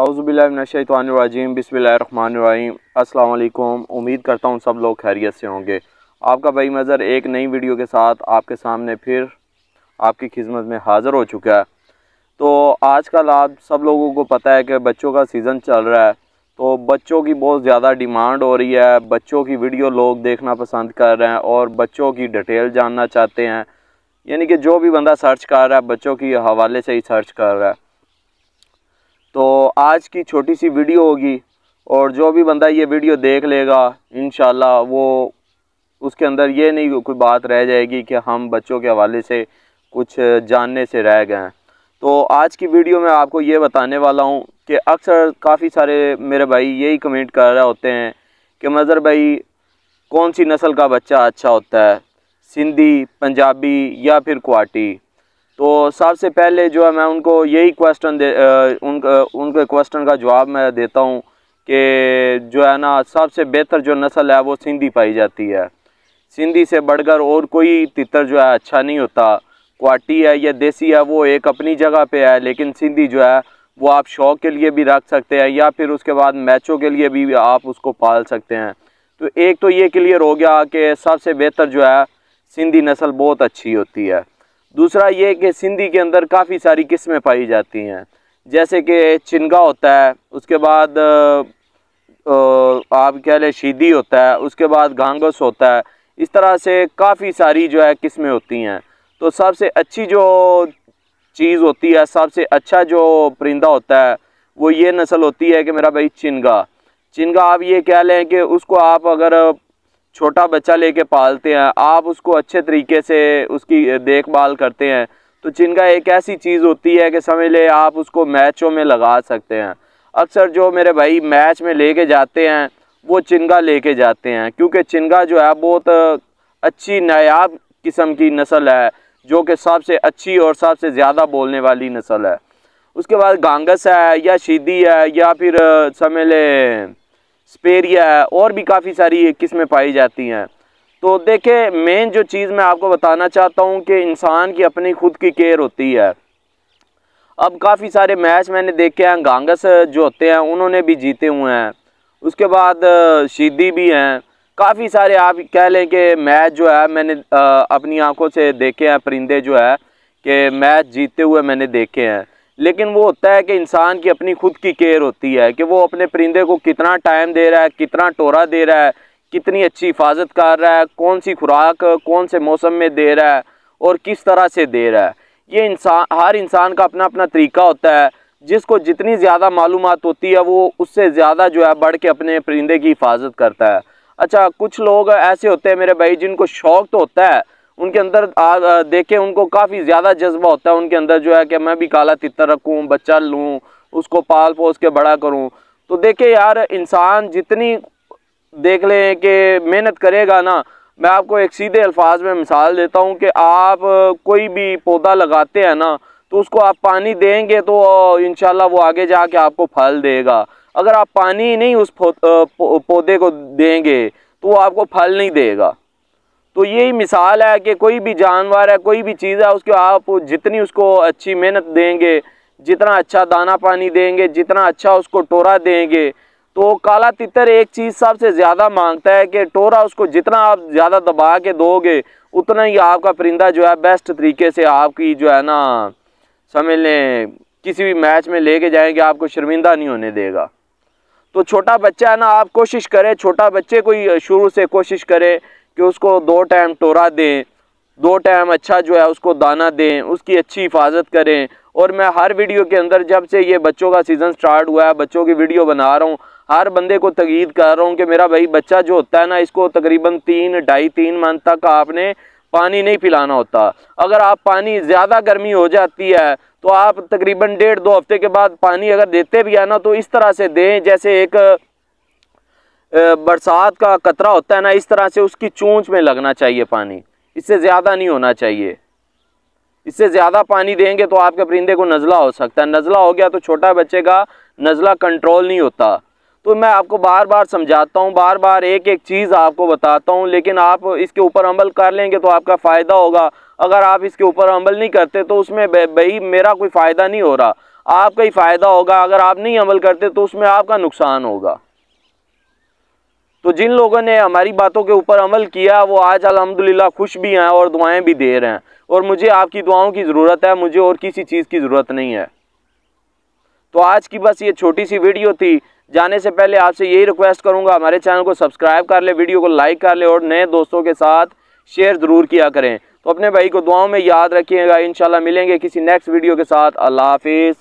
अज़ुबिल्लाशानरजीम बसमिल्लाम अल्लाम उम्मीद करता हूँ सब लोग खैरियत से होंगे आपका भाई मज़र एक नई वीडियो के साथ आपके सामने फिर आपकी खिदमत में हाजिर हो चुका है तो आज कल आप सब लोगों को पता है कि बच्चों का सीज़न चल रहा है तो बच्चों की बहुत ज़्यादा डिमांड हो रही है बच्चों की वीडियो लोग देखना पसंद कर रहे हैं और बच्चों की डिटेल जानना चाहते हैं यानी कि जो भी बंदा सर्च कर रहा है बच्चों की हवाले से ही सर्च कर रहा है तो आज की छोटी सी वीडियो होगी और जो भी बंदा ये वीडियो देख लेगा इन वो उसके अंदर ये नहीं कोई बात रह जाएगी कि हम बच्चों के हवाले से कुछ जानने से रह गए हैं तो आज की वीडियो में आपको ये बताने वाला हूँ कि अक्सर काफ़ी सारे मेरे भाई यही कमेंट कर रहे होते हैं कि मज़र भाई कौन सी नस्ल का बच्चा अच्छा होता है सिंधी पंजाबी या फिर क्वाटी तो सबसे पहले जो है मैं उनको यही क्वेश्चन दे उनका उनके क्वेश्चन का जवाब मैं देता हूँ कि जो है ना सबसे बेहतर जो नस्ल है वो सिंधी पाई जाती है सिंधी से बढ़कर और कोई तितर जो है अच्छा नहीं होता क्वाटी है या देसी है वो एक अपनी जगह पे है लेकिन सिंधी जो है वो आप शौक के लिए भी रख सकते हैं या फिर उसके बाद मैचों के लिए भी आप उसको पाल सकते हैं तो एक तो ये क्लियर हो गया कि सबसे बेहतर जो है सिंधी नस्ल बहुत अच्छी होती है दूसरा ये कि सिंधी के अंदर काफ़ी सारी किस्में पाई जाती हैं जैसे कि चिनगा होता है उसके बाद आप कह लें शीदी होता है उसके बाद घांगस होता है इस तरह से काफ़ी सारी जो है किस्में होती हैं तो सबसे अच्छी जो चीज़ होती है सबसे अच्छा जो परिंदा होता है वो ये नस्ल होती है कि मेरा भाई चिनगा चिनगा आप ये कह लें कि उसको आप अगर छोटा बच्चा लेके पालते हैं आप उसको अच्छे तरीके से उसकी देखभाल करते हैं तो चिनगा एक ऐसी चीज़ होती है कि समझ ले आप उसको मैचों में लगा सकते हैं अक्सर जो मेरे भाई मैच में लेके जाते हैं वो चिनगा लेके जाते हैं क्योंकि चिनगा जो है बहुत अच्छी नायाब किस्म की नस्ल है जो कि सबसे अच्छी और सबसे ज़्यादा बोलने वाली नस्ल है उसके बाद गांगस है या शीदी है या फिर समझ लें स्पेरिया है और भी काफ़ी सारी किस्में पाई जाती हैं तो देखे मेन जो चीज़ मैं आपको बताना चाहता हूँ कि इंसान की अपनी खुद की केयर होती है अब काफ़ी सारे मैच मैंने देखे हैं गांगस जो होते हैं उन्होंने भी जीते हुए हैं उसके बाद शीदी भी हैं काफ़ी सारे आप कह लें कि मैच जो है मैंने अपनी आंखों से देखे हैं परिंदे जो है कि मैच जीते हुए मैंने देखे हैं लेकिन वो होता है कि इंसान की अपनी खुद की केयर होती है कि वो अपने परिंदे को कितना टाइम दे रहा है कितना टोरा दे रहा है कितनी अच्छी हिफाजत कर रहा है कौन सी खुराक कौन से मौसम में दे रहा है और किस तरह से दे रहा है ये इंसान हर इंसान का अपना अपना तरीका होता है जिसको जितनी ज़्यादा मालूम होती है वो उससे ज़्यादा जो है बढ़ के अपने परिंदे की हिफाजत करता है अच्छा कुछ लोग ऐसे होते हैं मेरे भाई जिनको शौक़ तो होता है उनके अंदर देखें उनको काफ़ी ज़्यादा जज्बा होता है उनके अंदर जो है कि मैं भी काला तितर रखूँ बच्चा लूँ उसको पाल पोस के बड़ा करूँ तो देखे यार इंसान जितनी देख लें कि मेहनत करेगा ना मैं आपको एक सीधे अल्फाज में मिसाल देता हूँ कि आप कोई भी पौधा लगाते हैं ना तो उसको आप पानी देंगे तो इन वो आगे जा के आपको फल देगा अगर आप पानी नहीं उस पौधे को देंगे तो वो आपको फल नहीं देगा तो यही मिसाल है कि कोई भी जानवर है कोई भी चीज़ है उसको आप जितनी उसको अच्छी मेहनत देंगे जितना अच्छा दाना पानी देंगे जितना अच्छा उसको टोरा देंगे तो काला तितर एक चीज़ सबसे ज़्यादा मांगता है कि टोरा उसको जितना आप ज़्यादा दबा के दोगे उतना ही आपका परिंदा जो है बेस्ट तरीके से आपकी जो है ना समझ लें किसी भी मैच में लेके जाएंगे आपको शर्मिंदा नहीं होने देगा तो छोटा बच्चा है ना आप कोशिश करें छोटा बच्चे को शुरू से कोशिश करें कि उसको दो टाइम टोरा दें दो टाइम अच्छा जो है उसको दाना दें उसकी अच्छी हिफाजत करें और मैं हर वीडियो के अंदर जब से ये बच्चों का सीज़न स्टार्ट हुआ है बच्चों की वीडियो बना रहा हूँ हर बंदे को तगीद कर रहा हूँ कि मेरा भाई बच्चा जो होता है ना इसको तकरीबन तीन ढाई तीन मंथ तक आपने पानी नहीं पिलाना होता अगर आप पानी ज़्यादा गर्मी हो जाती है तो आप तकरीबन डेढ़ दो हफ्ते के बाद पानी अगर देते भी है ना तो इस तरह से दें जैसे एक बरसात का कतरा होता है ना इस तरह से उसकी चूंच में लगना चाहिए पानी इससे ज़्यादा नहीं होना चाहिए इससे ज़्यादा पानी देंगे तो आपके परिंदे को नज़ला हो सकता है नज़ला हो गया तो छोटा बच्चे का नज़ला कंट्रोल नहीं होता तो मैं आपको बार बार समझाता हूँ बार बार एक एक चीज़ आपको बताता हूँ लेकिन आप इसके ऊपर अमल कर लेंगे तो आपका फ़ायदा होगा अगर आप इसके ऊपर अमल नहीं करते तो उसमें भाई मेरा कोई फ़ायदा नहीं हो रहा आपका ही फ़ायदा होगा अगर आप नहीं अमल करते तो उसमें आपका नुकसान होगा तो जिन लोगों ने हमारी बातों के ऊपर अमल किया वो आज अलहमदिल्ला खुश भी हैं और दुआएं भी दे रहे हैं और मुझे आपकी दुआओं की ज़रूरत है मुझे और किसी चीज़ की ज़रूरत नहीं है तो आज की बस ये छोटी सी वीडियो थी जाने से पहले आपसे यही रिक्वेस्ट करूँगा हमारे चैनल को सब्सक्राइब कर ले वीडियो को लाइक कर ले और नए दोस्तों के साथ शेयर ज़रूर किया करें तो अपने भाई को दुआओं में याद रखिएगा इन मिलेंगे किसी नेक्स्ट वीडियो के साथ अल्लाह हाफिज़